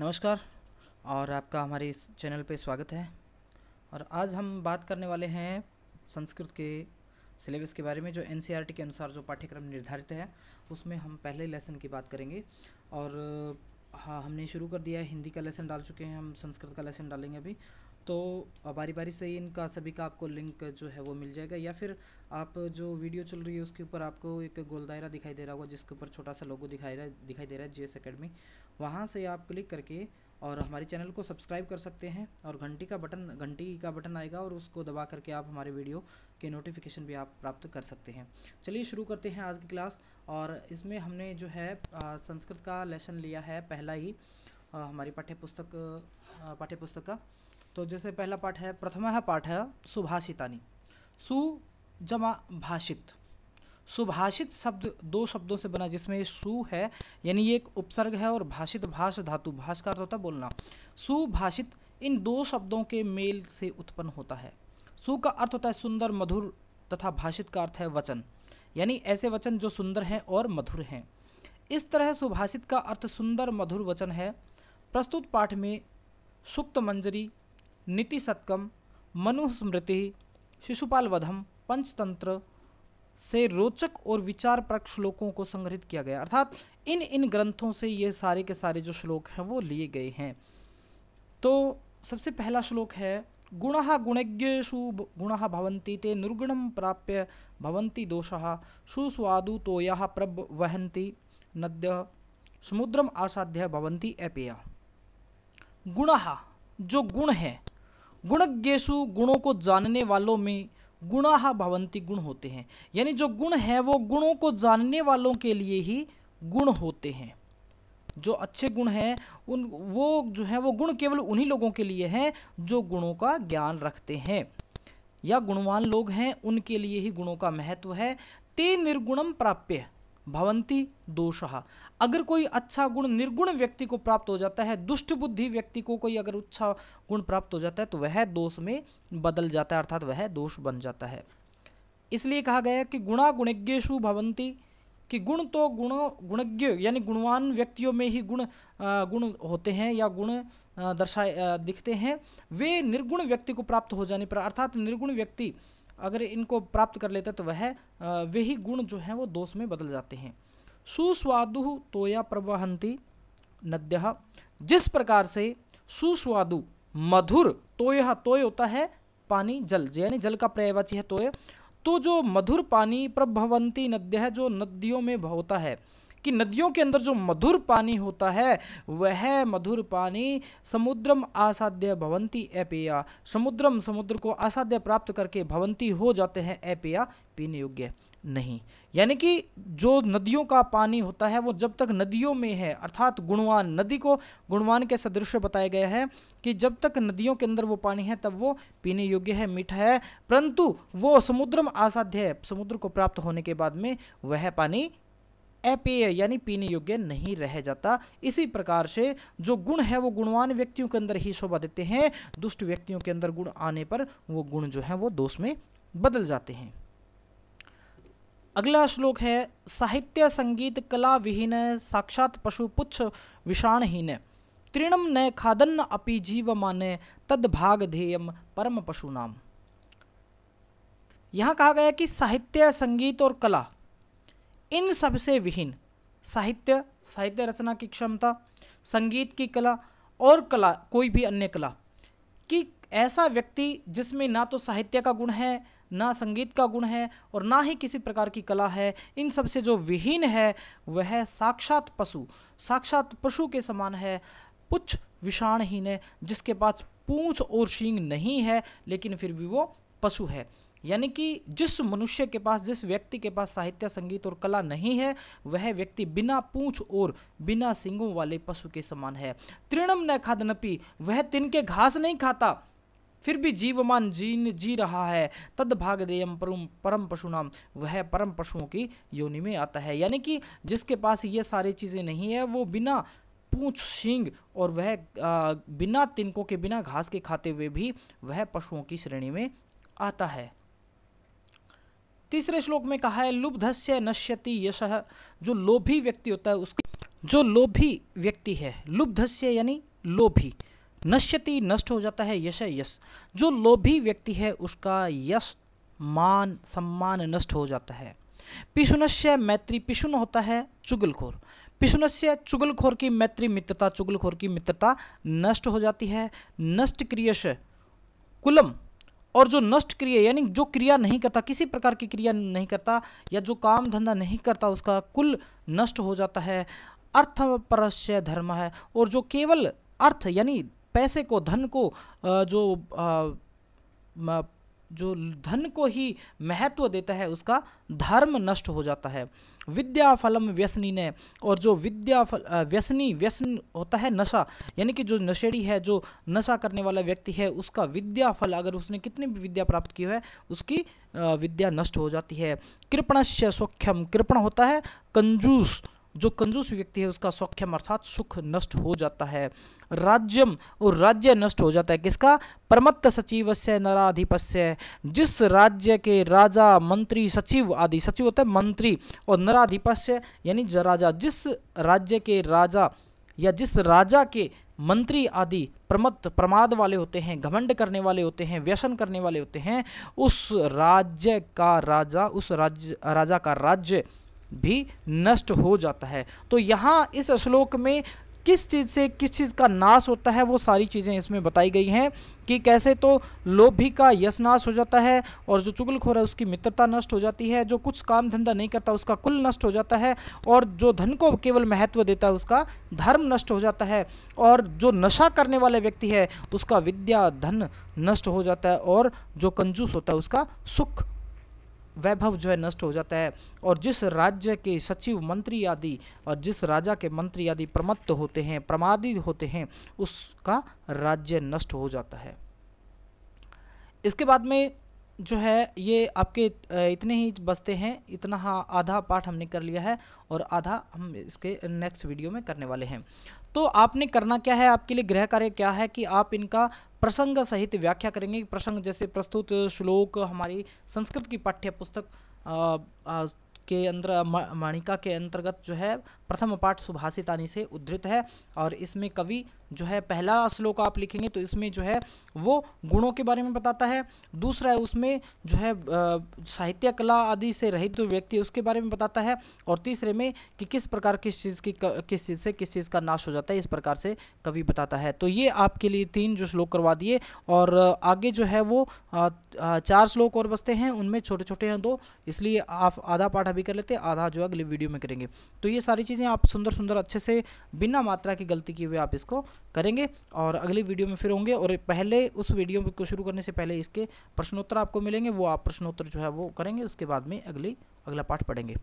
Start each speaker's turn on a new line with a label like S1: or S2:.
S1: नमस्कार और आपका हमारे इस चैनल पे स्वागत है और आज हम बात करने वाले हैं संस्कृत के सिलेबस के बारे में जो एन e के अनुसार जो पाठ्यक्रम निर्धारित है उसमें हम पहले लेसन की बात करेंगे और हाँ हमने शुरू कर दिया है हिंदी का लेसन डाल चुके हैं हम संस्कृत का लेसन डालेंगे अभी तो बारी बारी से इनका सभी का आपको लिंक जो है वो मिल जाएगा या फिर आप जो वीडियो चल रही है उसके ऊपर आपको एक गोल दायरा दिखाई दे रहा होगा जिसके ऊपर छोटा सा लोगो दिखाई रहा दिखाई दे रहा है जी एस अकेडमी वहाँ से आप क्लिक करके और हमारे चैनल को सब्सक्राइब कर सकते हैं और घंटी का बटन घंटी का बटन आएगा और उसको दबा करके आप हमारे वीडियो के नोटिफिकेशन भी आप प्राप्त कर सकते हैं चलिए शुरू करते हैं आज की क्लास और इसमें हमने जो है संस्कृत का लेसन लिया है पहला ही आ, हमारी पाठ्य पुस्तक पाठ्य पुस्तक का तो जैसे पहला पाठ है प्रथमा है पाठ है सुभाषितानी सु जमा भाषित सुभाषित शब्द दो शब्दों से बना जिसमें सु है यानी ये एक उपसर्ग है और भाषित भाष धातु भाष का अर्थ तो होता है बोलना सुभाषित इन दो शब्दों के मेल से उत्पन्न होता है सु का अर्थ होता है सुंदर मधुर तथा भाषित का अर्थ है वचन यानी ऐसे वचन जो सुंदर हैं और मधुर हैं इस तरह सुभाषित का अर्थ सुंदर मधुर वचन है प्रस्तुत पाठ में सुप्त मंजरी नीति सत्कम मनुस्मृति शिशुपाल वधम पंचतंत्र से रोचक और विचार प्रक श्लोकों को संग्रहित किया गया अर्थात इन इन ग्रंथों से ये सारे के सारे जो श्लोक हैं वो लिए गए हैं तो सबसे पहला श्लोक है गुण गुणज्ञु गुण भवंती ते निर्गुण प्राप्य भवंती दोषा सुस्वादु तोया प्रब वह नद्य समुद्रम आसाध्य भवंती अपेय गुण जो गुण है गुणज्ञेशु गुणों को जानने वालों में गुणाह भवंती गुण होते हैं यानी जो गुण है वो गुणों को जानने वालों के लिए ही गुण होते हैं जो अच्छे गुण हैं उन वो जो है वो गुण केवल उन्हीं लोगों के लिए हैं जो गुणों का ज्ञान रखते हैं या गुणवान लोग हैं उनके लिए ही गुणों का महत्व है ते निर्गुणम प्राप्य भवंती दोषः अगर कोई अच्छा गुण निर्गुण व्यक्ति को प्राप्त हो जाता है दुष्ट बुद्धि व्यक्ति को कोई अगर अच्छा गुण प्राप्त हो जाता है तो वह दोष में बदल जाता है अर्थात वह दोष बन जाता है इसलिए कहा गया कि गुणा गुणज्ञेशु भवंती कि गुण तो गुण गुणज्ञ यानी गुणवान व्यक्तियों में ही गुण गुण होते हैं या गुण दर्शाए दिखते हैं वे निर्गुण व्यक्ति को प्राप्त हो जाने पर अर्थात निर्गुण व्यक्ति अगर इनको प्राप्त कर लेता तो वह वे ही गुण जो हैं वो दोष में बदल जाते हैं सुस्वादु तोया प्रवहंती नद्य जिस प्रकार से सुस्वादु मधुर यह तोय होता है पानी जल यानी जल का पर्यायवाची है तोय तो जो मधुर पानी प्रभवंती नद्य है जो नदियों में होता है कि नदियों के अंदर जो मधुर पानी होता है वह मधुर पानी समुद्रम आसाध्य भवंती एपिया समुद्रम समुद्र को असाध्य प्राप्त करके भवंती हो जाते हैं एपिया पीने योग्य नहीं यानी कि जो नदियों का पानी होता है वो जब तक नदियों में है अर्थात गुणवान नदी को गुणवान के सदृश बताया गया है कि जब तक नदियों के अंदर वो पानी है तब वो पीने योग्य है मीठा है परंतु वो समुद्रम आसाध्य है समुद्र को प्राप्त होने के बाद में वह पानी अपेय यानी पीने योग्य नहीं रह जाता इसी प्रकार से जो गुण है वो गुणवान व्यक्तियों के अंदर ही शोभा देते हैं दुष्ट व्यक्तियों के अंदर गुण आने पर वो गुण जो है वो दोष में बदल जाते हैं अगला श्लोक है साहित्य संगीत कला विहीन साक्षात पशु पुच्छ विषाणहीन तृणम न खादन अपि जीव माने तद्भाग ध्येयम परम पशु नाम यहाँ कहा गया कि साहित्य संगीत और कला इन सबसे विहीन साहित्य साहित्य रचना की क्षमता संगीत की कला और कला कोई भी अन्य कला कि ऐसा व्यक्ति जिसमें ना तो साहित्य का गुण है ना संगीत का गुण है और ना ही किसी प्रकार की कला है इन सब से जो विहीन है वह साक्षात पशु साक्षात पशु के समान है पुछ विषाणहीन है जिसके पास पूंछ और शींग नहीं है लेकिन फिर भी वो पशु है यानी कि जिस मनुष्य के पास जिस व्यक्ति के पास साहित्य संगीत और कला नहीं है वह व्यक्ति बिना पूंछ और बिना सिंगों वाले पशु के समान है तृणम न खादनपी वह तिनके घास नहीं खाता फिर भी जीवमान जीन जी रहा है तद भाग देयम परम परम नाम वह परम पशुओं की योनि में आता है यानी कि जिसके पास ये सारी चीज़ें नहीं है वो बिना पूछ सिंग और वह बिना तिनकों के बिना घास के खाते हुए भी वह पशुओं की श्रेणी में आता है तीसरे श्लोक में कहा है लुब्धस्य नश्यति यश जो लोभी व्यक्ति होता है उसकी जो लोभी व्यक्ति है लुब्धस्य यानी लोभी नश्यति नष्ट हो जाता है यश यश जो लोभी व्यक्ति है उसका यश मान सम्मान नष्ट हो जाता है पिशुनस्य मैत्री पिशुन होता है चुगलखोर पिशुनस्य चुगलखोर की मैत्री मित्रता चुगलखोर की मित्रता नष्ट हो जाती है नष्ट क्रियश कुलम और जो नष्ट क्रिया यानी जो क्रिया नहीं करता किसी प्रकार की क्रिया नहीं करता या जो काम धंधा नहीं करता उसका कुल नष्ट हो जाता है अर्थ परस्य धर्म है और जो केवल अर्थ यानी पैसे को धन को जो जो धन को ही महत्व देता है उसका धर्म नष्ट हो जाता है विद्या फलम व्यसनी ने और जो विद्या फल व्यसनी व्यसन होता है नशा यानी कि जो नशेड़ी है जो नशा करने वाला व्यक्ति है उसका विद्या फल अगर उसने कितनी भी विद्या प्राप्त की है उसकी विद्या नष्ट हो जाती है कृपणस्य सौख्यम कृपण होता है कंजूस जो कंजूस व्यक्ति है उसका सौख्यम अर्थात सुख नष्ट हो जाता है राज्यम और राज्य नष्ट हो जाता है किसका परमत्त सचिव से नराधिपस्य जिस राज्य के राजा मंत्री सचिव आदि सचिव होता है मंत्री और नराधिपस्य यानी राजा जिस राज्य के राजा या जिस राजा के मंत्री आदि प्रमत्त प्रमाद वाले होते हैं घमंड करने वाले होते हैं व्यसन करने वाले होते हैं उस राज्य का राजा उस राज्य राजा का राज्य भी नष्ट हो जाता है तो यहाँ इस श्लोक में किस चीज़ से किस चीज़ का नाश होता है वो सारी चीज़ें इसमें बताई गई हैं कि कैसे तो लोभी का यश नाश हो जाता है और जो चुगलखोर है उसकी मित्रता नष्ट हो जाती है जो कुछ काम धंधा नहीं करता उसका कुल नष्ट हो जाता है और जो धन को केवल महत्व देता है उसका धर्म नष्ट हो जाता है और जो नशा करने वाले व्यक्ति है उसका विद्या धन नष्ट हो जाता है और जो कंजूस होता है उसका सुख वैभव जो है नष्ट हो जाता है और जिस राज्य के सचिव मंत्री आदि और जिस राजा के मंत्री आदि प्रमत्त होते हैं प्रमादी होते हैं उसका राज्य नष्ट हो जाता है इसके बाद में जो है ये आपके इतने ही बचते हैं इतना हाँ आधा पाठ हमने कर लिया है और आधा हम इसके नेक्स्ट वीडियो में करने वाले हैं तो आपने करना क्या है आपके लिए गृह कार्य क्या है कि आप इनका प्रसंग सहित व्याख्या करेंगे प्रसंग जैसे प्रस्तुत श्लोक हमारी संस्कृत की पाठ्य पुस्तक के अंदर माणिका के अंतर्गत जो है प्रथम पाठ सुभाषितानी से उद्धृत है और इसमें कवि जो है पहला श्लोक आप लिखेंगे तो इसमें जो है वो गुणों के बारे में बताता है दूसरा है उसमें जो है साहित्य कला आदि से रहित जो व्यक्ति है उसके बारे में बताता है और तीसरे में कि किस प्रकार किस चीज़ की किस चीज़ से किस चीज़ का नाश हो जाता है इस प्रकार से कवि बताता है तो ये आपके लिए तीन जो श्लोक करवा दिए और आगे जो है वो चार श्लोक और बसते हैं उनमें छोटे छोटे हैं दो इसलिए आप आधा पाठ अभी भी कर लेते हैं आधा जो है अगली वीडियो में करेंगे तो ये सारी चीज़ें आप सुंदर सुंदर अच्छे से बिना मात्रा की गलती किए हुए आप इसको करेंगे और अगली वीडियो में फिर होंगे और पहले उस वीडियो को शुरू करने से पहले इसके प्रश्नोत्तर आपको मिलेंगे वो आप प्रश्नोत्तर जो है वो करेंगे उसके बाद में अगली अगला पाठ पढ़ेंगे